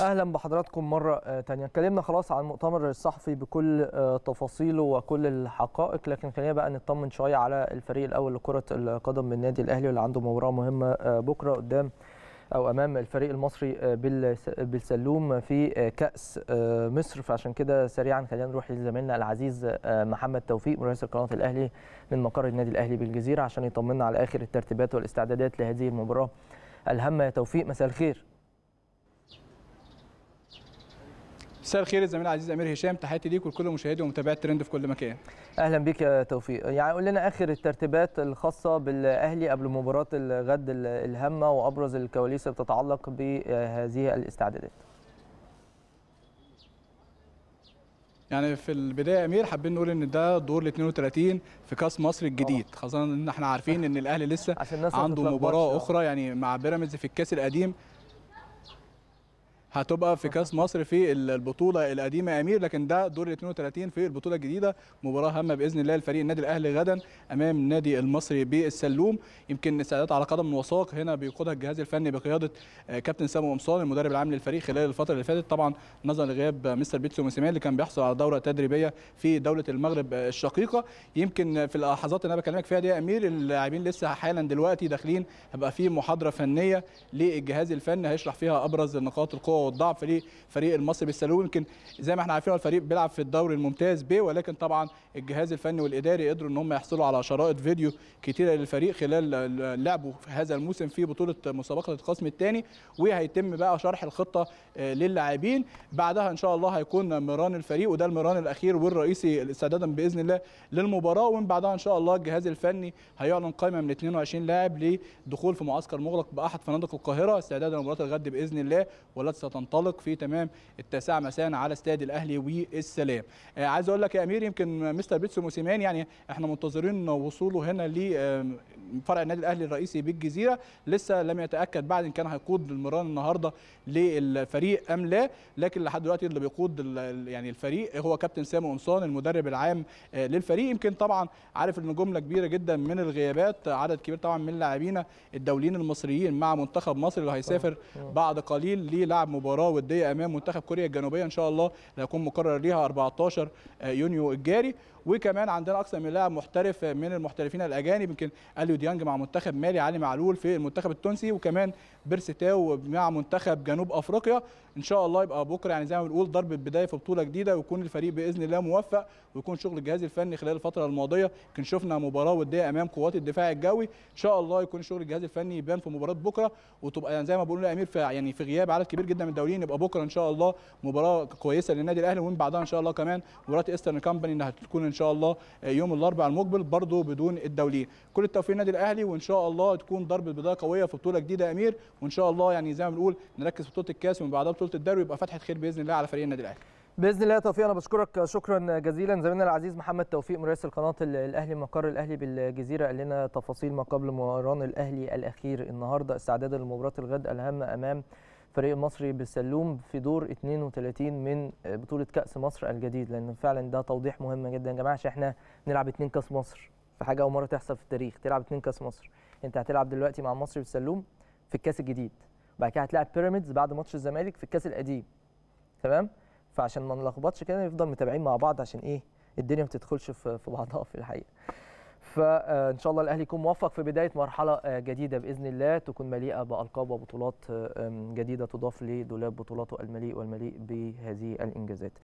اهلا بحضراتكم مره ثانيه آه، اتكلمنا خلاص عن المؤتمر الصحفي بكل آه، تفاصيله وكل الحقائق لكن خلينا بقى نطمن شويه على الفريق الاول لكره القدم من النادي الاهلي واللي عنده مباراه مهمه آه، بكره قدام او امام الفريق المصري بالسلوم في كاس مصر فعشان كده سريعا خلينا نروح لزميلنا العزيز محمد توفيق مراسل قناه الاهلي من مقر النادي الاهلي بالجزيره عشان يطمنا على اخر الترتيبات والاستعدادات لهذه المباراه الهامه يا توفيق مساء الخير مساء الخير الزميل العزيز امير هشام تحياتي ليك ولكل مشاهدي ومتابعي ترند في كل مكان اهلا بك يا توفيق يعني قول لنا اخر الترتيبات الخاصه بالاهلي قبل مباراه الغد الهامه وابرز الكواليس بتتعلق بهذه الاستعدادات يعني في البدايه يا امير حابين نقول ان ده دور ال 32 في كاس مصر الجديد خاصه ان احنا عارفين ان الاهلي لسه عشان الناس عنده مباراه آه. اخرى يعني مع بيراميدز في الكاس القديم هتبقى في كاس مصر في البطوله القديمه يا امير لكن ده دور ال 32 في البطوله الجديده مباراه هامه باذن الله لفريق النادي الاهلي غدا امام النادي المصري بالسلوم يمكن استعدادات على قدم وساق هنا بيقودها الجهاز الفني بقياده آه، كابتن سامو قمصان المدرب العام للفريق خلال الفتره اللي فاتت طبعا نظرا لغياب مستر بيتسو موسيماني اللي كان بيحصل على دوره تدريبيه في دوله المغرب آه، الشقيقه يمكن في اللحظات اللي انا بكلمك فيها دي يا امير اللاعبين لسه حالا دلوقتي داخلين هيبقى في محاضره فنيه للجهاز الفني هيشرح فيها ابرز نقاط القوه القوه والضعف فريق فريق المصري بالسلوم يمكن زي ما احنا عارفين الفريق بيلعب في الدوري الممتاز ب ولكن طبعا الجهاز الفني والاداري قدروا ان هم يحصلوا على شرائط فيديو كتيره للفريق خلال لعبه في هذا الموسم في بطوله مسابقه القسم الثاني وهيتم بقى شرح الخطه آه، للاعبين بعدها ان شاء الله هيكون مران الفريق وده المران الاخير والرئيسي استعدادا باذن الله للمباراه ومن بعدها ان شاء الله الجهاز الفني هيعلن قائمه من 22 لاعب لدخول في معسكر مغلق باحد فنادق القاهره استعدادا لمباراه الغد باذن الله والتي وتنطلق في تمام التاسعة مساء على استاد الاهلي والسلام آه، عايز اقول لك يا امير يمكن مستر بيتسو موسيمان يعني احنا منتظرين وصوله هنا لفرع آه، النادي الاهلي الرئيسي بالجزيره لسه لم يتاكد بعد ان كان هيقود المران النهارده للفريق ام لا لكن لحد دلوقتي اللي بيقود يعني الفريق هو كابتن سامي قمصان المدرب العام آه، للفريق يمكن طبعا عارف ان جمله كبيره جدا من الغيابات عدد كبير طبعا من لاعبينا الدوليين المصريين مع منتخب مصر اللي هيسافر بعد قليل للعب مباراه وديه امام منتخب كوريا الجنوبيه ان شاء الله اللي هيكون مقرر ليها 14 آه، يونيو الجاري وكمان عندنا اكثر من لاعب محترف آه، من المحترفين الاجانب يمكن اليو ديانج مع منتخب مالي علي معلول في المنتخب التونسي وكمان بيرسيتاو مع منتخب جنوب افريقيا ان شاء الله يبقى بكره يعني زي ما بنقول ضربه بدايه في بطوله جديده ويكون الفريق باذن الله موفق ويكون شغل الجهاز الفني خلال الفتره الماضيه كان شفنا مباراه وديه امام قوات الدفاع الجوي ان شاء الله يكون شغل الجهاز الفني يبان في مباراه بكره وتبقى يعني زي ما بقول الامير في يعني في غياب عدد كبير جدا من الدوليين يبقى بكره ان شاء الله مباراه كويسه للنادي الاهلي ومن بعدها ان شاء الله كمان مباراه ايسترن كامباني انها هتكون ان شاء الله آه، يوم الاربعاء المقبل برضو بدون الدوليين كل التوفيق للنادي الاهلي وان شاء الله تكون ضربه بدايه قويه في بطوله جديده يا امير وان شاء الله يعني زي ما بنقول نركز في بطوله الكاس ومن بعدها بطوله الدوري يبقى فتحه خير باذن الله على فريق النادي الاهلي باذن الله توفيق انا بشكرك شكرا جزيلا زميلنا العزيز محمد توفيق مراسل القناه الاهلي مقر الاهلي بالجزيره قال لنا تفاصيل ما قبل مباراه الاهلي الاخير النهارده استعداد لمباراه الغد الهامه امام الفريق المصري بالسلوم في دور 32 من آه، بطوله كاس مصر الجديد لان فعلا ده توضيح مهم جدا يا جماعه عشان احنا نلعب اتنين كاس مصر في حاجه اول مره تحصل في التاريخ تلعب اتنين كاس مصر انت هتلعب دلوقتي مع المصري بالسلوم في الكاس الجديد بعد كده هتلاعب بيراميدز بعد ماتش الزمالك في الكاس القديم تمام فعشان ما نلخبطش كده نفضل متابعين مع بعض عشان ايه الدنيا ما تدخلش في بعضها في الحقيقه فان شاء الله الاهلي يكون موفق في بدايه مرحله آه، جديده باذن الله تكون مليئه بالقاب وبطولات آه، جديده تضاف لدولاب بطولاته المليء والمليء بهذه الانجازات